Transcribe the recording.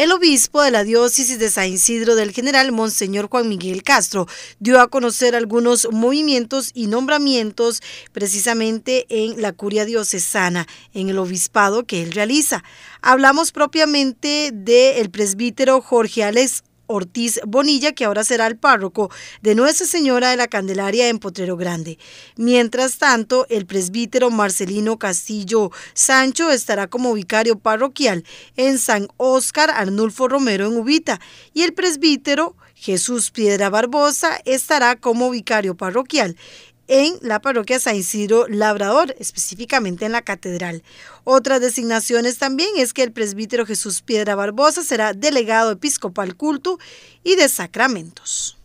El obispo de la diócesis de San Isidro del general Monseñor Juan Miguel Castro dio a conocer algunos movimientos y nombramientos precisamente en la curia diocesana, en el obispado que él realiza. Hablamos propiamente del presbítero Jorge Alex Ortiz Bonilla, que ahora será el párroco de Nuestra Señora de la Candelaria en Potrero Grande. Mientras tanto, el presbítero Marcelino Castillo Sancho estará como vicario parroquial en San Óscar Arnulfo Romero en Ubita y el presbítero Jesús Piedra Barbosa estará como vicario parroquial en la parroquia San Isidro Labrador, específicamente en la catedral. Otras designaciones también es que el presbítero Jesús Piedra Barbosa será delegado episcopal culto y de sacramentos.